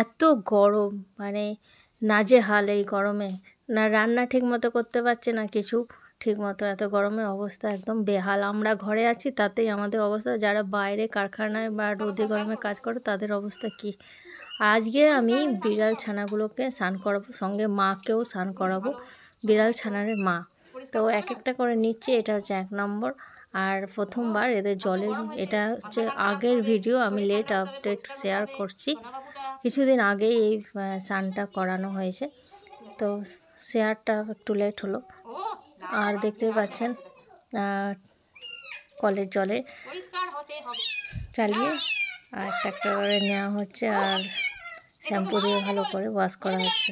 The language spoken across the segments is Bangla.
এত গরম মানে নাজেহাল এই গরমে না রান্না ঠিক মতো করতে পারছে না কিছু ঠিক মতো এত গরমের অবস্থা একদম বেহাল আমরা ঘরে আছি তাতেই আমাদের অবস্থা যারা বাইরে কারখানায় বা রোদে গরমে কাজ করে তাদের অবস্থা কি আজকে আমি বিড়াল ছানাগুলোকে স্নান করাবো সঙ্গে মাকেও স্নান করাবো বিড়াল ছানার মা তো এক একটা করে নিচ্ছে এটা হচ্ছে এক নম্বর আর প্রথমবার এদের জলের এটা হচ্ছে আগের ভিডিও আমি লেট আপডেট শেয়ার করছি কিছুদিন আগেই এই স্নানটা করানো হয়েছে তো শেয়ারটা একটু লেট হলো আর দেখতেই পাচ্ছেন কলের জলে চালিয়ে আর ট্র্যাক্টর একটা করে নেওয়া হচ্ছে আর শ্যাম্পু দিয়ে ভালো করে ওয়াশ করা হচ্ছে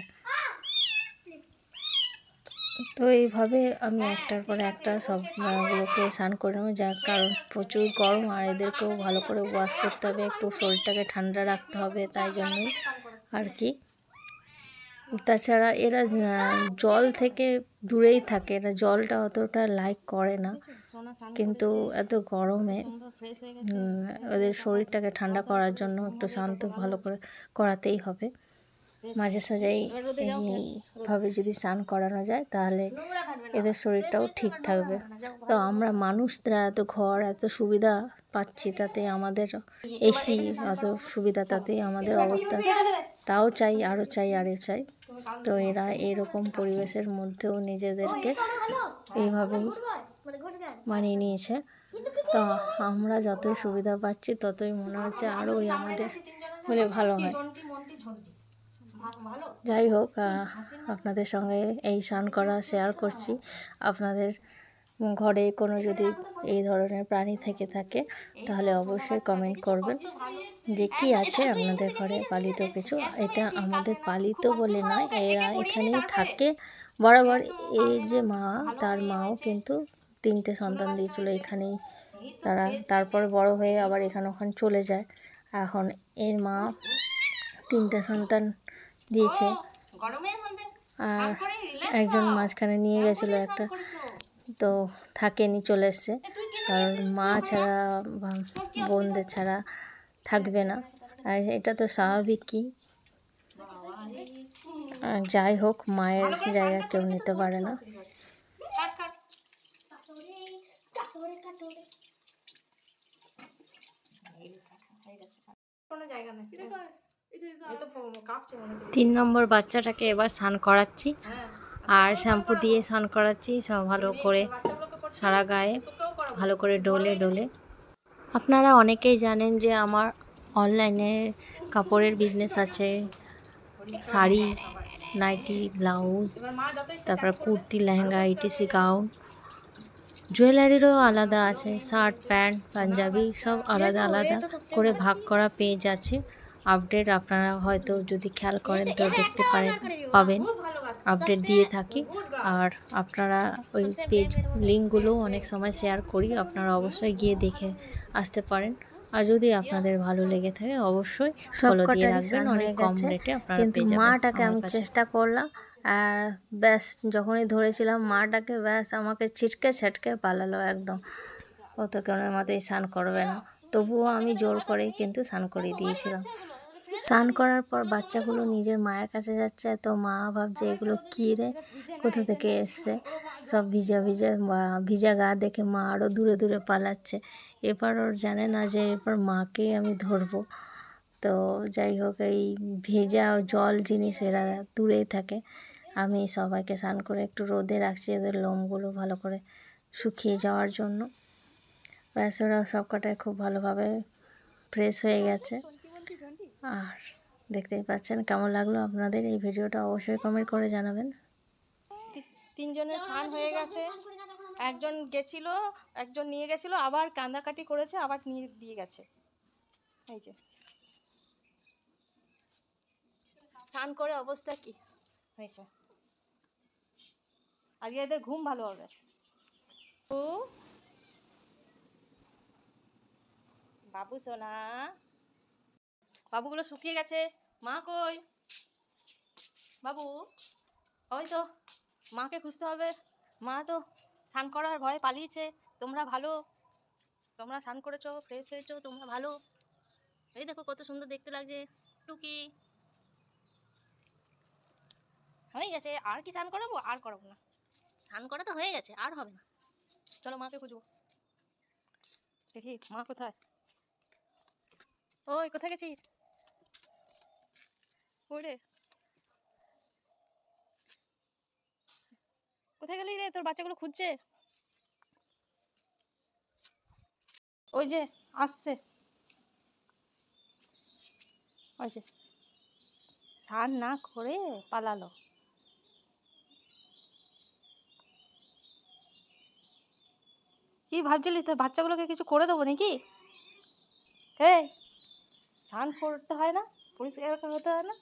তো এইভাবে আমি একটার পর একটা সবগুলোকে স্নান করে নেবো যার কারণ প্রচুর গরম আর এদেরকেও ভালো করে ওয়াশ করতে হবে একটু শরীরটাকে ঠান্ডা রাখতে হবে তাই জন্য আর কি তাছাড়া এরা জল থেকে দূরেই থাকে এরা জলটা অতটা লাইক করে না কিন্তু এত গরমে ওদের শরীরটাকে ঠান্ডা করার জন্য একটু শান্ত ভালো করে করাতেই হবে মাঝে সাঝেই এইভাবে যদি স্নান করানো যায় তাহলে এদের শরীরটাও ঠিক থাকবে তো আমরা মানুষরা এত ঘর এত সুবিধা পাচ্ছি তাতে আমাদের এসি এত সুবিধা তাতে আমাদের অবস্থা তাও চাই আরও চাই আরে চাই তো এরা এরকম পরিবেশের মধ্যেও নিজেদেরকে মানে এইভাবেই মানে মানিয়ে নিয়েছে তো আমরা যতই সুবিধা পাচ্ছি ততই মনে হচ্ছে আরও আমাদের হলে ভালো হয় যাই হোক আপনাদের সঙ্গে এই স্নান করা শেয়ার করছি আপনাদের ঘরে কোনো যদি এই ধরনের প্রাণী থেকে থাকে তাহলে অবশ্যই কমেন্ট করবেন যে কি আছে আপনাদের ঘরে পালিত কিছু এটা আমাদের পালিত বলে নয় এরা এখানেই থাকে বরাবর এই যে মা তার মাও কিন্তু তিনটে সন্তান দিয়েছিল এখানেই তারা তারপর বড় হয়ে আবার এখানে ওখানে চলে যায় এখন এর মা তিনটে সন্তান দিয়েছে আর একজন মাঝখানে নিয়ে গেছিলো একটা তো থাকেনি চলে এসছে আর মা ছাড়া বোনদের ছাড়া থাকবে না আর এটা তো স্বাভাবিক কি যাই হোক মায়ের জায়গা কেউ নিতে পারে না কোনো জায়গা না তিন নম্বর বাচ্চাটাকে এবার স্নান করাচ্ছি হ্যাঁ। আর শ্যাম্পু দিয়ে স্নান করাচ্ছি সব ভালো করে সারা গায়ে ভালো করে ডোলে ডোলে আপনারা অনেকেই জানেন যে আমার অনলাইনে কাপড়ের বিজনেস আছে শাড়ি নাইটি ব্লাউজ তারপর কুর্তি লেহেঙ্গা ইটিসি গাউন জুয়েলারিরও আলাদা আছে শার্ট প্যান্ট পাঞ্জাবি সব আলাদা আলাদা করে ভাগ করা পেজ আছে আপডেট আপনারা হয়তো যদি খেয়াল করেন তো দেখতে পারেন পাবেন আপডেট দিয়ে থাকি আর আপনারা ওই পেজ লিঙ্কগুলো অনেক সময় শেয়ার করি আপনারা অবশ্যই গিয়ে দেখে আসতে পারেন আর যদি আপনাদের ভালো লেগে থাকে অবশ্যই ফলো দিয়ে রাখবেন অনেক কম রেটে আপনারা কিন্তু মাটাকে আমি চেষ্টা করলাম আর ব্যাস যখনই ধরেছিলাম মাটাকে ব্যাস আমাকে ছিটকে ছিটকে পালালো একদম ও তো কেন স্নান করবে না তবুও আমি জোর করে কিন্তু স্নান করে দিয়েছিলাম স্নান করার পর বাচ্চাগুলো নিজের মায়ের কাছে যাচ্ছে তো মা ভাবছে এগুলো কী রে কোথা থেকে এসছে সব ভিজা ভিজা বা ভিজা গা দেখে মা আরও দূরে দূরে পালাচ্ছে এবার ওর জানে না যে এরপর মাকেই আমি ধরবো তো যাই হোক এই ভেজা জল জিনিস এরা দূরেই থাকে আমি সবাইকে স্নান করে একটু রোদে রাখছি এদের লোমগুলো ভালো করে শুকিয়ে যাওয়ার জন্য ব্যাস সব কটায় খুব ভালোভাবে ফ্রেশ হয়ে গেছে আর দেখতেই পাচ্ছেন কেমন লাগলো আপনাদের এই ভিডিওটা অবশ্যই কমেন্ট করে জানাবেন তিনজনের স্নান হয়ে গেছে একজন গেছিল একজন নিয়ে গেছিল আবার কাটি করেছে আবার নিয়ে দিয়ে গেছে এই যে স্নান করে অবস্থা কি হয়েছে আজকে এদের ঘুম ভালো হবে ও বাবু সোনা বাবুগুলো শুকিয়ে গেছে মা কই বাবু ওই তো মাকে খুঁজতে হবে মা তো স্নান করার ভয় পালিয়েছে তোমরা ভালো তোমরা স্নান করেছো ফ্রেশ হয়েছো তোমরা ভালো এই দেখো কত সুন্দর দেখতে লাগছে টুকি হয়ে গেছে আর কি স্নান করাবো আর করাবো না স্নান করা তো হয়ে গেছে আর হবে না চলো মাকে খুঁজবো দেখি মা কোথায় ওই কোথায় গেছিস ওরে কোথায় গেলি রে তোর বাচ্চাগুলো খুঁজছে ওই যে আসছে ওই যে সার না করে পালালো কি ভাবছিলিস তোর বাচ্চাগুলোকে কিছু করে দেবো নাকি হ্যাঁ স্নান করতে হয় না পরিষ্কার হতে হয় না